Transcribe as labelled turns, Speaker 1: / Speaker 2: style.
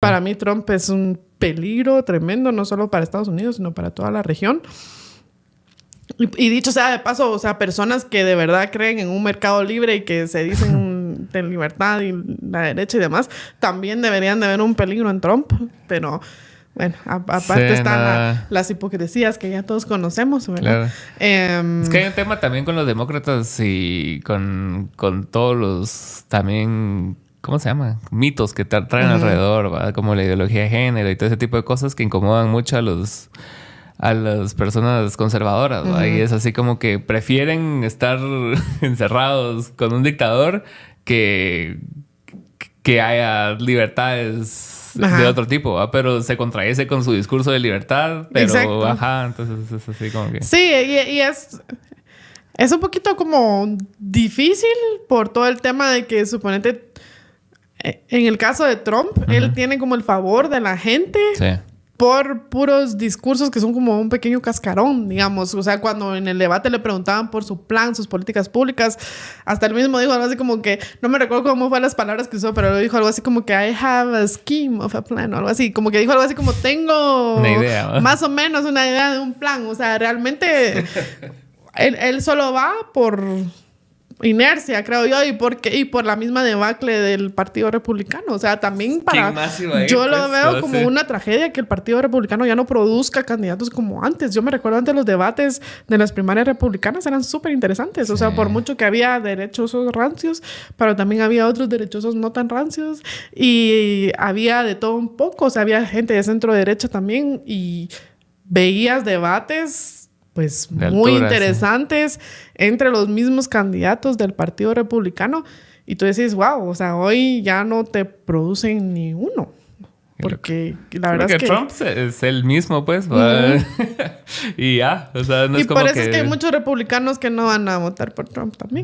Speaker 1: Para mí Trump es un peligro tremendo, no solo para Estados Unidos, sino para toda la región. Y, dicho sea de paso, o sea, personas que de verdad creen en un mercado libre y que se dicen de libertad y la derecha y demás, también deberían de ver un peligro en Trump, pero... Bueno, aparte están las hipocresías que ya todos conocemos, ¿verdad? Em, es que hay un
Speaker 2: tema también con los demócratas y con, con todos los también ¿cómo se llama? Mitos que traen alrededor, ¿verdad? Como la ideología de género y todo ese tipo de cosas que incomodan mucho a los a las personas conservadoras, Ahí Y es así como que prefieren estar encerrados con un dictador que que haya libertades de otro tipo, pero se contradice con su discurso de libertad, pero ajá, entonces es así
Speaker 1: como que... Sí, y, es, es un poquito como difícil por todo el tema de que suponente... Eh, en el caso de Trump, él tiene como el favor de la gente. Por puros discursos que son como un pequeño cascarón, digamos. O sea, cuando en el debate le preguntaban por su plan, sus políticas públicas, hasta él mismo dijo algo así como que, no me recuerdo cómo fueron las palabras que usó, pero dijo algo así como que I have a scheme of a plan o algo así. Como que dijo algo así como tengo más o menos una idea de un plan. O sea, realmente él solo va por inercia, creo yo, y porque y por la misma debacle del Partido Republicano, o sea, también para yo lo pues? veo como una tragedia que el Partido Republicano ya no produzca candidatos como antes. Yo me recuerdo antes los debates de las primarias republicanas eran súper interesantes, o sea, por mucho que había derechosos rancios, pero también había otros derechosos no tan rancios y había de todo un poco, o sea, había gente de centro derecha también y veías debates pues muy interesantes entre los mismos candidatos del Partido Republicano. Y tú decís, wow, o sea, hoy ya no te producen ni uno. Porque la verdad es que Trump
Speaker 2: es el mismo, pues. y ya, o sea, no es como y parece que hay
Speaker 1: muchos republicanos que no van a votar por Trump también.